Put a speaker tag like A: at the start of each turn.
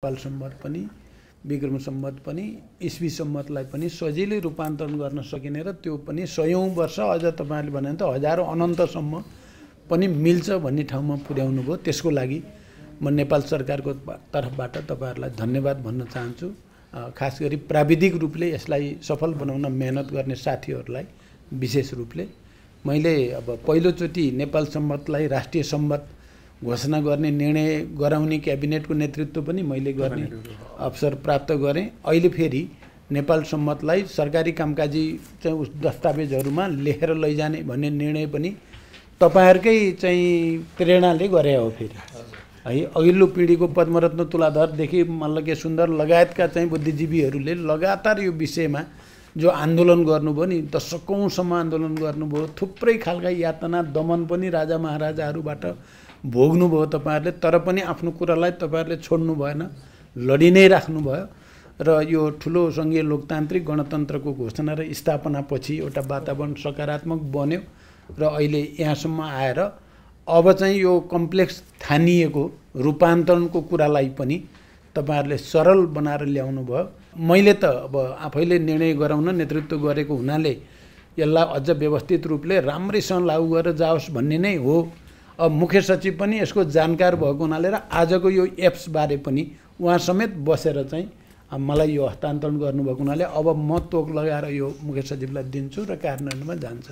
A: नेपाल सम्मत पनि विक्रम सम्मत पनि इस्वी सम्मतलाई पनि सजिलै रूपान्तरण गर्न सकिने र त्यो पनि सयौँ वर्ष अझ तपाईँहरूले भन्यो भने त हजारौँ अनन्तसम्म पनि मिल्छ भन्ने ठाउँमा पुर्याउनु भयो त्यसको लागि म नेपाल सरकारको तर्फबाट तपाईँहरूलाई धन्यवाद भन्न चाहन्छु खास गरी प्राविधिक रूपले यसलाई सफल बनाउन मेहनत गर्ने साथीहरूलाई विशेष रूपले मैले अब पहिलोचोटि नेपाल सम्मतलाई राष्ट्रिय सम्मत घोषणा गर्ने निर्णय गराउने क्याबिनेटको नेतृत्व पनि मैले गर्ने अवसर प्राप्त गरेँ अहिले फेरि नेपाल सम्मतलाई सरकारी कामकाजी चाहिँ उस दस्तावेजहरूमा लेखेर लैजाने भन्ने निर्णय पनि तपाईँहरूकै चाहिँ प्रेरणाले गरे हो फेरि है अघिल्लो पिँढीको पद्मरत्न तुलाधरदेखि मल्लके सुन्दर लगायतका चाहिँ बुद्धिजीवीहरूले लगातार यो विषयमा जो आन्दोलन गर्नुभयो नि दशकौँसम्म आन्दोलन गर्नुभयो थुप्रै खालका यातना दमन पनि राजा महाराजाहरूबाट भोग्नुभयो तपाईँहरूले तर पनि आफ्नो कुरालाई तपाईँहरूले छोड्नु भएन लडि नै राख्नुभयो र यो ठुलो सङ्घीय लोकतान्त्रिक गणतन्त्रको घोषणा र स्थापनापछि एउटा वातावरण सकारात्मक बन्यो र अहिले यहाँसम्म आएर अब चाहिँ यो कम्प्लेक्स थानिएको रूपान्तरणको कुरालाई पनि तपाईँहरूले सरल बनाएर ल्याउनु भयो मैले त अब आफैले निर्णय गराउन नेतृत्व गरेको हुनाले यसलाई अझ व्यवस्थित रूपले राम्रैसँग लागु गरेर जाओस् भन्ने नै हो अब मुख्य सचिव पनि यसको जानकार भएको हुनाले र आजको यो एप्सबारे पनि उहाँ समेत बसेर चाहिँ मलाई यो हस्तान्तरण गर्नुभएको हुनाले अब म तोक लगाएर यो मुख्य सचिवलाई दिन्छु र कार्यान्वयनमा जान्छ